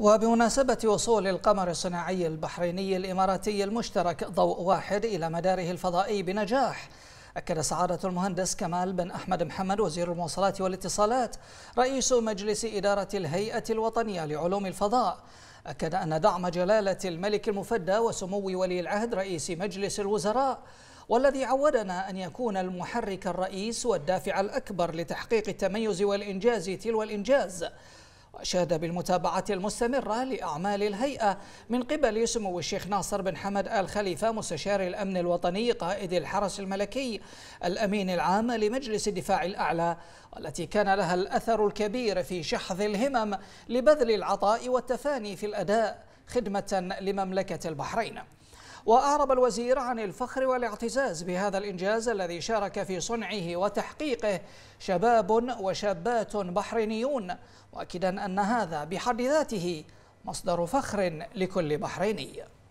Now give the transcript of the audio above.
وبمناسبة وصول القمر الصناعي البحريني الإماراتي المشترك ضوء واحد إلى مداره الفضائي بنجاح أكد سعادة المهندس كمال بن أحمد محمد وزير المواصلات والاتصالات رئيس مجلس إدارة الهيئة الوطنية لعلوم الفضاء أكد أن دعم جلالة الملك المفدى وسمو ولي العهد رئيس مجلس الوزراء والذي عودنا أن يكون المحرك الرئيس والدافع الأكبر لتحقيق التميز والإنجاز تلو الإنجاز وأشاد بالمتابعة المستمرة لأعمال الهيئة من قبل سمو الشيخ ناصر بن حمد آل خليفة مستشار الأمن الوطني قائد الحرس الملكي الأمين العام لمجلس الدفاع الأعلى والتي كان لها الأثر الكبير في شحذ الهمم لبذل العطاء والتفاني في الأداء خدمة لمملكة البحرين وأعرب الوزير عن الفخر والاعتزاز بهذا الإنجاز الذي شارك في صنعه وتحقيقه شباب وشابات بحرينيون مؤكدا أن هذا بحد ذاته مصدر فخر لكل بحريني